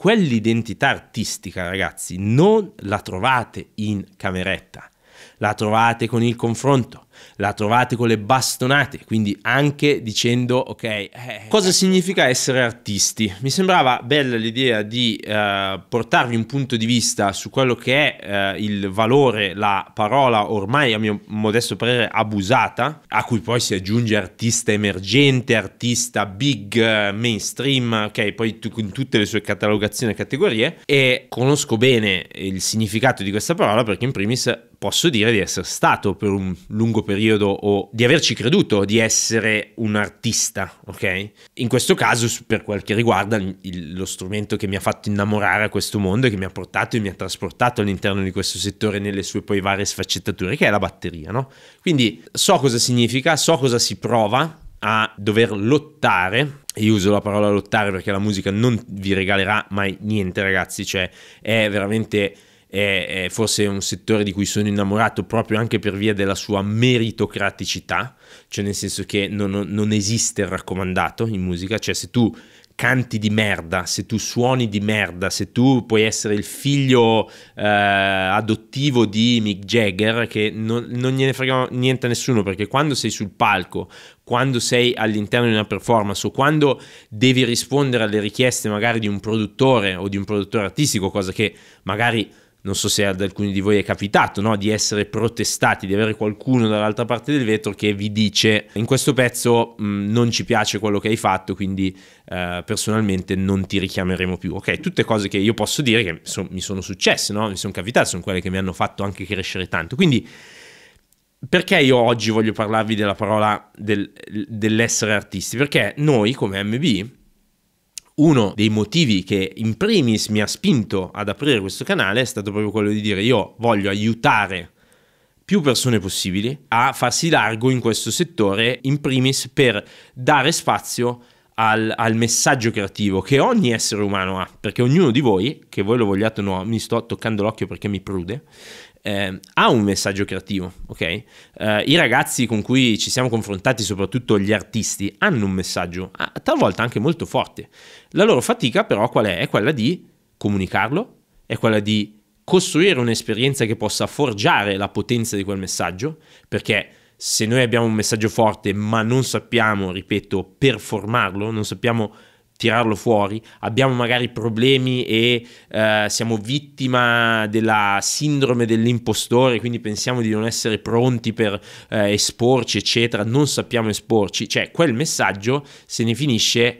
quell'identità artistica, ragazzi, non la trovate in cameretta, la trovate con il confronto, la trovate con le bastonate, quindi anche dicendo ok, eh, cosa significa essere artisti? Mi sembrava bella l'idea di eh, portarvi un punto di vista su quello che è eh, il valore, la parola ormai a mio modesto parere abusata, a cui poi si aggiunge artista emergente, artista big, mainstream, ok, poi tu, in tutte le sue catalogazioni e categorie e conosco bene il significato di questa parola perché in primis posso dire di essere stato per un lungo periodo o di averci creduto di essere un artista, ok? In questo caso, per quel che riguarda il, lo strumento che mi ha fatto innamorare a questo mondo e che mi ha portato e mi ha trasportato all'interno di questo settore nelle sue poi varie sfaccettature, che è la batteria, no? Quindi so cosa significa, so cosa si prova a dover lottare io uso la parola lottare perché la musica non vi regalerà mai niente ragazzi cioè è veramente è, è forse un settore di cui sono innamorato proprio anche per via della sua meritocraticità, cioè nel senso che non, non esiste il raccomandato in musica, cioè se tu canti di merda, se tu suoni di merda, se tu puoi essere il figlio eh, adottivo di Mick Jagger, che non, non gliene frega niente a nessuno, perché quando sei sul palco, quando sei all'interno di una performance o quando devi rispondere alle richieste magari di un produttore o di un produttore artistico, cosa che magari non so se ad alcuni di voi è capitato, no? di essere protestati, di avere qualcuno dall'altra parte del vetro che vi dice in questo pezzo mh, mm, non ci piace quello che hai fatto, quindi eh, personalmente non ti richiameremo più. Ok, tutte cose che io posso dire che so, mi sono successe, no? mi sono capitate, sono quelle che mi hanno fatto anche crescere tanto. Quindi perché io oggi voglio parlarvi della parola del, dell'essere artisti? Perché noi come MB uno dei motivi che in primis mi ha spinto ad aprire questo canale è stato proprio quello di dire io voglio aiutare più persone possibili a farsi largo in questo settore, in primis per dare spazio al, al, messaggio creativo che ogni essere umano ha, perché ognuno di voi, che voi lo vogliate o no, mi sto toccando l'occhio perché mi prude, eh, ha un messaggio creativo, ok? Eh, I ragazzi con cui ci siamo confrontati, soprattutto gli artisti, hanno un messaggio, talvolta anche molto forte. La loro fatica però qual è? È quella di comunicarlo, è quella di costruire un'esperienza che possa forgiare la potenza di quel messaggio, perché se noi abbiamo un messaggio forte ma non sappiamo, ripeto, performarlo, non sappiamo tirarlo fuori, abbiamo magari problemi e eh, siamo vittima della sindrome dell'impostore, quindi pensiamo di non essere pronti per eh, esporci, eccetera, non sappiamo esporci, cioè quel messaggio se ne finisce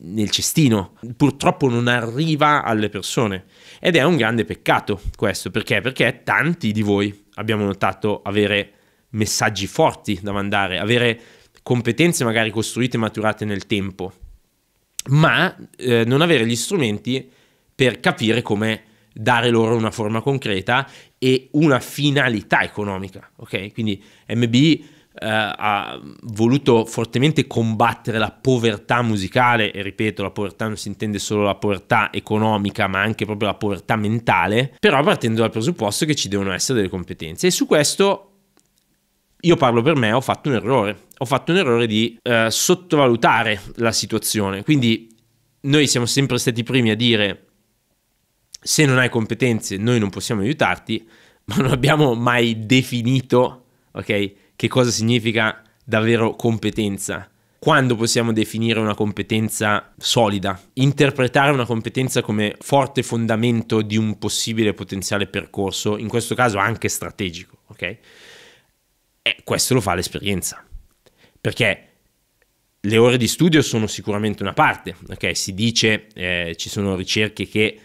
nel cestino, purtroppo non arriva alle persone ed è un grande peccato questo, perché? Perché tanti di voi abbiamo notato avere messaggi forti da mandare, avere competenze magari costruite e maturate nel tempo, ma eh, non avere gli strumenti per capire come dare loro una forma concreta e una finalità economica. Ok, quindi MB eh, ha voluto fortemente combattere la povertà musicale e ripeto, la povertà non si intende solo la povertà economica, ma anche proprio la povertà mentale, però partendo dal presupposto che ci devono essere delle competenze e su questo io parlo per me, ho fatto un errore, ho fatto un errore di eh, sottovalutare la situazione. Quindi noi siamo sempre stati i primi a dire se non hai competenze noi non possiamo aiutarti, ma non abbiamo mai definito, ok, che cosa significa davvero competenza. Quando possiamo definire una competenza solida? Interpretare una competenza come forte fondamento di un possibile potenziale percorso, in questo caso anche strategico, ok? eh, questo lo fa l'esperienza. Perché le ore di studio sono sicuramente una parte, ok? Si dice, eh, ci sono ricerche che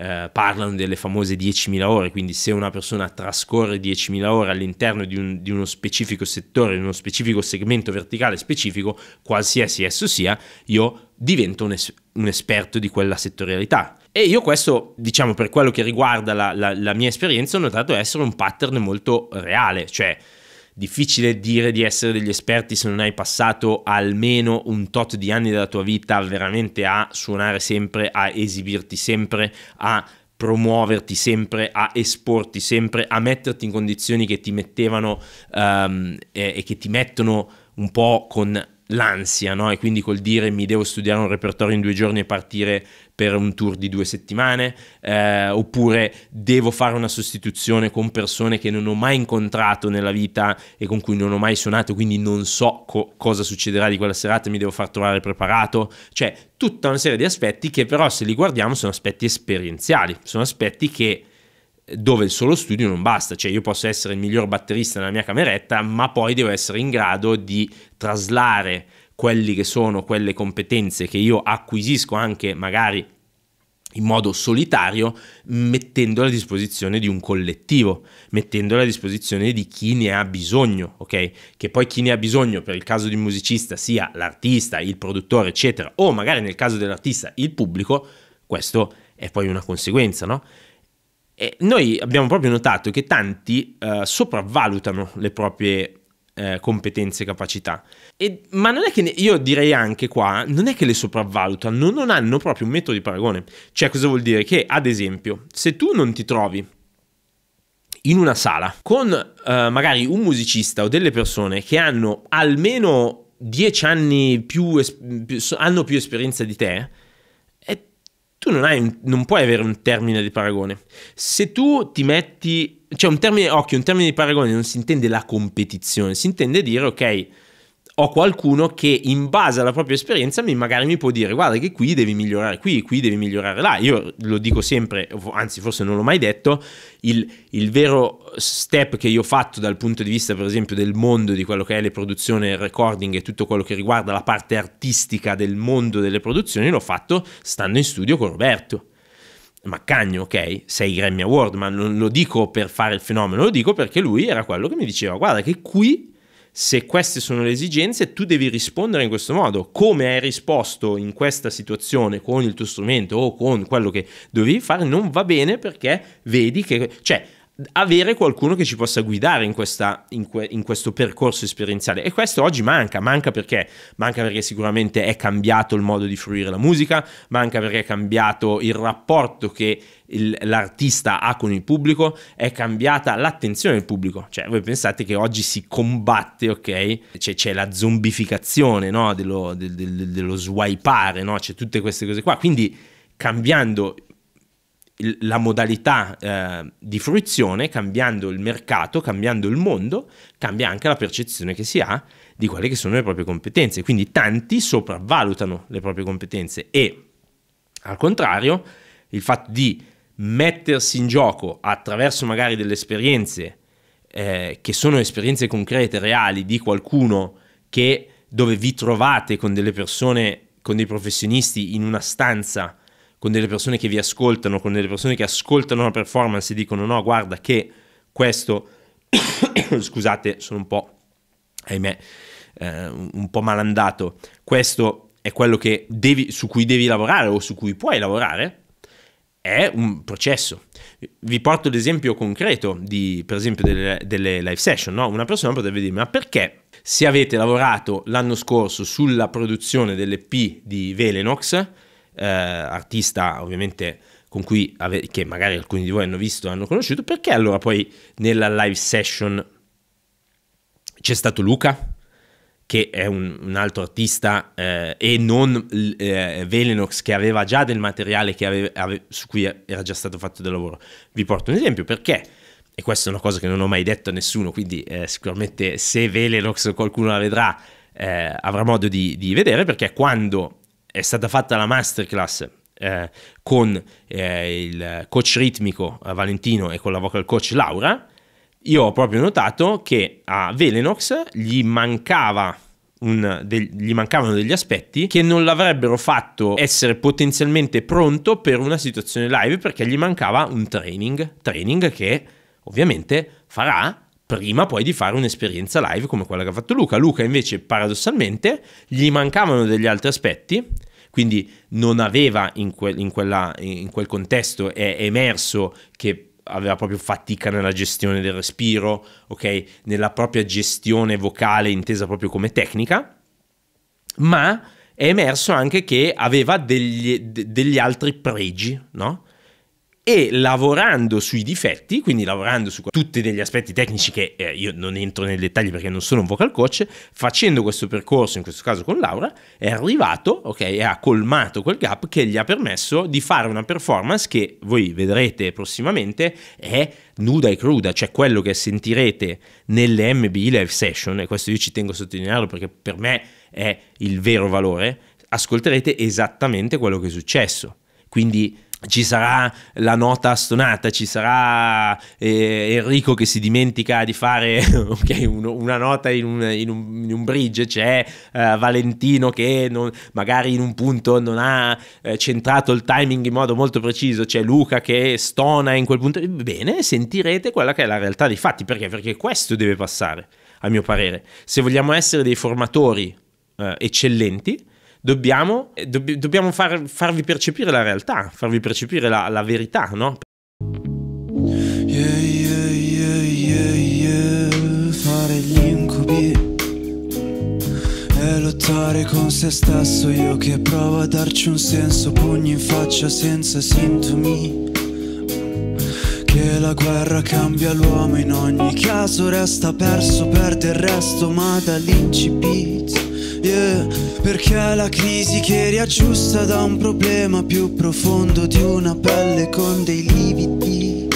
eh, parlano delle famose 10.000 ore, quindi se una persona trascorre 10.000 ore all'interno di, un, di uno specifico settore, di uno specifico segmento verticale specifico, qualsiasi esso sia, io divento un, es- un esperto di quella settorialità. E io questo, diciamo, per quello che riguarda la, la, la mia esperienza, ho notato essere un pattern molto reale, cioè Difficile dire di essere degli esperti se non hai passato almeno un tot di anni della tua vita veramente a suonare sempre, a esibirti sempre, a promuoverti sempre, a esporti sempre, a metterti in condizioni che ti mettevano um, e, e che ti mettono un po' con l'ansia, no? E quindi col dire mi devo studiare un repertorio in due giorni e partire per un tour di due settimane, eh, oppure devo fare una sostituzione con persone che non ho mai incontrato nella vita e con cui non ho mai suonato, quindi non so co- cosa succederà di quella serata, mi devo far trovare preparato, cioè tutta una serie di aspetti che però se li guardiamo sono aspetti esperienziali, sono aspetti che dove il solo studio non basta, cioè io posso essere il miglior batterista nella mia cameretta, ma poi devo essere in grado di traslare quelli che sono quelle competenze che io acquisisco anche magari in modo solitario, mettendole a disposizione di un collettivo, mettendole a disposizione di chi ne ha bisogno, ok? Che poi chi ne ha bisogno, per il caso di un musicista, sia l'artista, il produttore, eccetera, o magari nel caso dell'artista il pubblico, questo è poi una conseguenza, no? E noi abbiamo proprio notato che tanti eh, sopravvalutano le proprie eh, competenze e capacità. E, ma non è che ne, io direi anche qua, non è che le sopravvalutano, non, hanno proprio un metodo di paragone. Cioè, cosa vuol dire? Che, ad esempio, se tu non ti trovi in una sala con eh, magari un musicista o delle persone che hanno almeno 10 anni più, più hanno più esperienza di te, tu non, un, non, puoi avere un termine di paragone. Se tu ti metti, cioè un termine, occhio, un termine di paragone non si intende la competizione, si intende dire, ok, ho qualcuno che in base alla propria esperienza mi, magari mi può dire guarda che qui devi migliorare qui, qui devi migliorare là. Io lo dico sempre, anzi forse non l'ho mai detto, il, il vero step che io ho fatto dal punto di vista per esempio del mondo di quello che è le produzioni, il recording e tutto quello che riguarda la parte artistica del mondo delle produzioni l'ho fatto stando in studio con Roberto. Maccagno, ok, sei Grammy Award, ma non lo dico per fare il fenomeno, lo dico perché lui era quello che mi diceva guarda che qui se queste sono le esigenze, tu devi rispondere in questo modo. Come hai risposto in questa situazione con il tuo strumento o con quello che dovevi fare non va bene perché vedi che... Cioè, avere qualcuno che ci possa guidare in, questa, in, que, in, questo percorso esperienziale e questo oggi manca, manca perché? Manca perché sicuramente è cambiato il modo di fruire la musica, manca perché è cambiato il rapporto che il, l'artista ha con il pubblico, è cambiata l'attenzione del pubblico, cioè voi pensate che oggi si combatte, ok? C'è, c'è la zombificazione no? dello, del, del, dello swipare, no? c'è tutte queste cose qua, quindi cambiando la modalità eh, di fruizione, cambiando il mercato, cambiando il mondo, cambia anche la percezione che si ha di quelle che sono le proprie competenze. Quindi tanti sopravvalutano le proprie competenze e al contrario il fatto di mettersi in gioco attraverso magari delle esperienze eh, che sono esperienze concrete, reali di qualcuno che dove vi trovate con delle persone, con dei professionisti in una stanza con delle persone che vi ascoltano, con delle persone che ascoltano la performance e dicono no, guarda che questo, scusate, sono un po', ahimè, eh, un po' malandato, questo è quello devi, su cui devi lavorare o su cui puoi lavorare, è un processo. Vi porto l'esempio concreto di, per esempio, delle, delle live session, no? Una persona potrebbe dirmi, ma perché se avete lavorato l'anno scorso sulla produzione dell'EP di Velenox, eh, artista ovviamente con cui ave- che magari alcuni di voi hanno visto, hanno conosciuto, perché allora poi nella live session c'è stato Luca, che è un, un altro artista, eh, e non eh, Velenox, che aveva già del materiale aveva, ave- su cui era già stato fatto del lavoro. Vi porto un esempio perché e questa è una cosa che non ho mai detto a nessuno, quindi eh, sicuramente se Velenox qualcuno la vedrà eh, avrà modo di, di, vedere, perché quando è stata fatta la masterclass eh, con eh, il coach ritmico eh, Valentino e con la vocal coach Laura, io ho proprio notato che a Velenox gli, mancava de- gli mancavano degli aspetti che non l'avrebbero fatto essere potenzialmente pronto per una situazione live perché gli mancava un training, training che ovviamente farà prima poi di fare un'esperienza live come quella che ha fatto Luca. Luca invece paradossalmente gli mancavano degli altri aspetti, quindi non aveva in, que- in, quella, in quel contesto è emerso che aveva proprio fatica nella gestione del respiro, ok? Nella propria gestione vocale intesa proprio come tecnica, ma è emerso anche che aveva degli, de- degli altri pregi, no? e lavorando sui difetti, quindi lavorando su tutti degli aspetti tecnici che eh, io non entro nei dettagli perché non sono un vocal coach, facendo questo percorso, in questo caso con Laura, è arrivato, ok, e ha colmato quel gap che gli ha permesso di fare una performance che voi vedrete prossimamente è nuda e cruda, cioè quello che sentirete nelle MBI Live Session, e questo io ci tengo a sottolinearlo perché per me è il vero valore, ascolterete esattamente quello che è successo. Quindi ci sarà la nota stonata, ci sarà eh, Enrico che si dimentica di fare okay, uno, una nota in un, in un, in un bridge, c'è eh, Valentino che non, magari in un punto non ha eh, centrato il timing in modo molto preciso, c'è Luca che stona in quel punto. Bene, sentirete quella che è la realtà dei fatti, perché? Perché questo deve passare, a mio parere. Se vogliamo essere dei formatori eh, eccellenti, dobbiamo, eh, dobb- dobbiamo far, farvi percepire la realtà, farvi percepire la, la verità, no? Yeah, yeah, yeah, Fare gli incubi e lottare con se stesso io che provo a darci un senso, pugni in faccia senza sintomi. Che la guerra cambia l'uomo in ogni caso resta perso, perde il resto, ma dall'incipit. Yeah perché è la crisi che riaggiusta da un problema più profondo di una pelle con dei lividi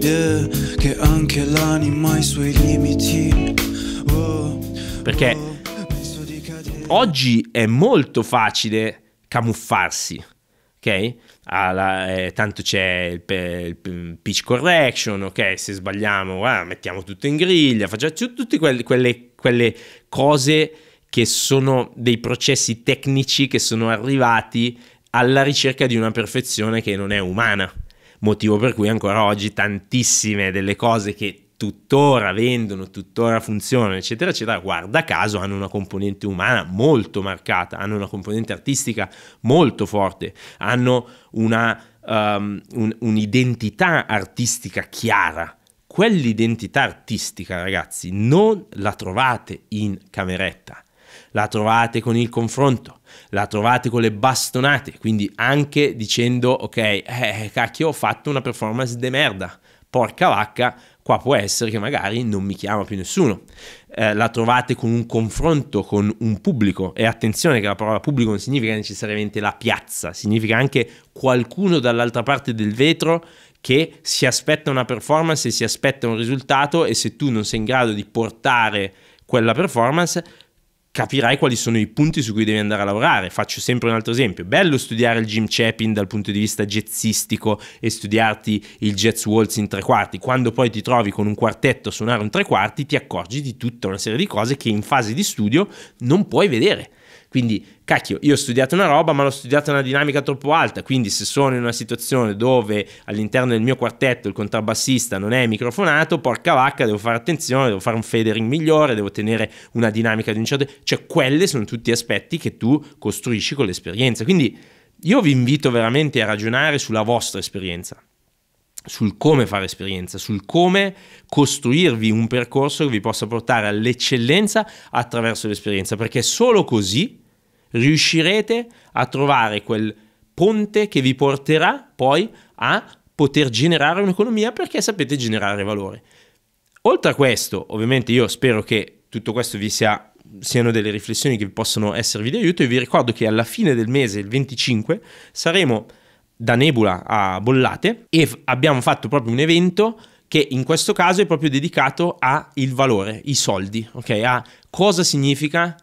yeah, Che anche l'anima ha i suoi limiti oh, Perché oh, oggi è molto facile camuffarsi ok? Alla, eh, tanto c'è il, pe- il, pitch correction, ok? Se sbagliamo, eh, mettiamo tutto in griglia, facciamo tutte quelle, quelle cose che sono dei processi tecnici che sono arrivati alla ricerca di una perfezione che non è umana, motivo per cui ancora oggi tantissime delle cose che tuttora vendono, tuttora funzionano, eccetera, eccetera, guarda caso hanno una componente umana molto marcata, hanno una componente artistica molto forte, hanno una, um, un, un'identità artistica chiara. Quell'identità artistica, ragazzi, non la trovate in cameretta, la trovate con il confronto, la trovate con le bastonate, quindi anche dicendo ok, eh, cacchio ho fatto una performance de merda, porca vacca, qua può essere che magari non mi chiama più nessuno. Eh, la trovate con un confronto con un pubblico e attenzione che la parola pubblico non significa necessariamente la piazza, significa anche qualcuno dall'altra parte del vetro che si aspetta una performance e si aspetta un risultato e se tu non sei in grado di portare quella performance capirai quali sono i punti su cui devi andare a lavorare. Faccio sempre un altro esempio. Bello studiare il Jim Chapin dal punto di vista jazzistico e studiarti il jazz waltz in tre quarti. Quando poi ti trovi con un quartetto a suonare un tre quarti, ti accorgi di tutta una serie di cose che in fase di studio non puoi vedere. Quindi, cacchio, io ho studiato una roba, ma l'ho studiata in una dinamica troppo alta. Quindi, se sono in una situazione dove all'interno del mio quartetto il contrabbassista non è microfonato, porca vacca, devo fare attenzione, devo fare un feathering migliore, devo tenere una dinamica di un certo. Cioè, quelle sono tutti aspetti che tu costruisci con l'esperienza. Quindi, io vi invito veramente a ragionare sulla vostra esperienza sul come fare esperienza, sul come costruirvi un percorso che vi possa portare all'eccellenza attraverso l'esperienza, perché solo così riuscirete a trovare quel ponte che vi porterà poi a poter generare un'economia perché sapete generare valore. Oltre a questo, ovviamente io spero che tutto questo vi sia, siano delle riflessioni che possono esservi di aiuto e vi ricordo che alla fine del mese, il 25, saremo da Nebula a Bollate e abbiamo fatto proprio un evento che in questo caso è proprio dedicato al valore, i soldi, ok? A cosa significa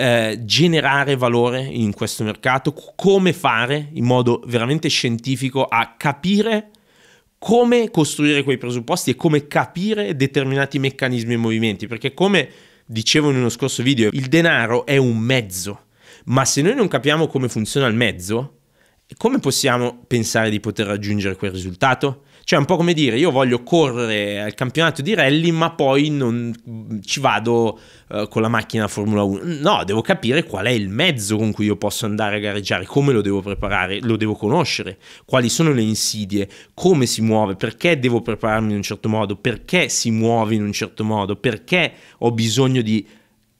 eh, generare valore in questo mercato, come fare in modo veramente scientifico a capire come costruire quei presupposti e come capire determinati meccanismi e movimenti, perché come dicevo in uno scorso video, il denaro è un mezzo, ma se noi non capiamo come funziona il mezzo, come possiamo pensare di poter raggiungere quel risultato? Cioè, un po' come dire, io voglio correre al campionato di rally, ma poi non ci vado uh, con la macchina Formula 1. No, devo capire qual è il mezzo con cui io posso andare a gareggiare, come lo devo preparare, lo devo conoscere, quali sono le insidie, come si muove, perché devo prepararmi in un certo modo, perché si muove in un certo modo, perché ho bisogno di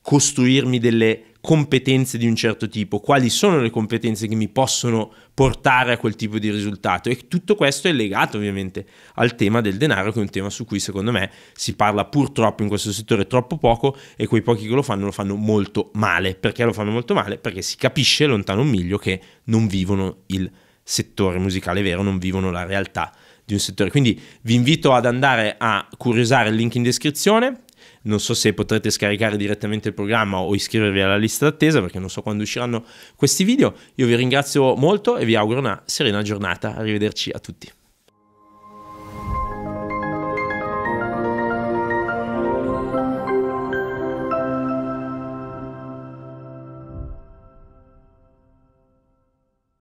costruirmi delle competenze di un certo tipo, quali sono le competenze che mi possono portare a quel tipo di risultato e tutto questo è legato ovviamente al tema del denaro che è un tema su cui secondo me si parla purtroppo in questo settore troppo poco e quei pochi che lo fanno lo fanno molto male, perché lo fanno molto male? Perché si capisce lontano un miglio che non vivono il settore musicale vero, non vivono la realtà di un settore. Quindi vi invito ad andare a curiosare il link in descrizione non so se potrete scaricare direttamente il programma o iscrivervi alla lista d'attesa perché non so quando usciranno questi video. Io vi ringrazio molto e vi auguro una serena giornata. Arrivederci a tutti.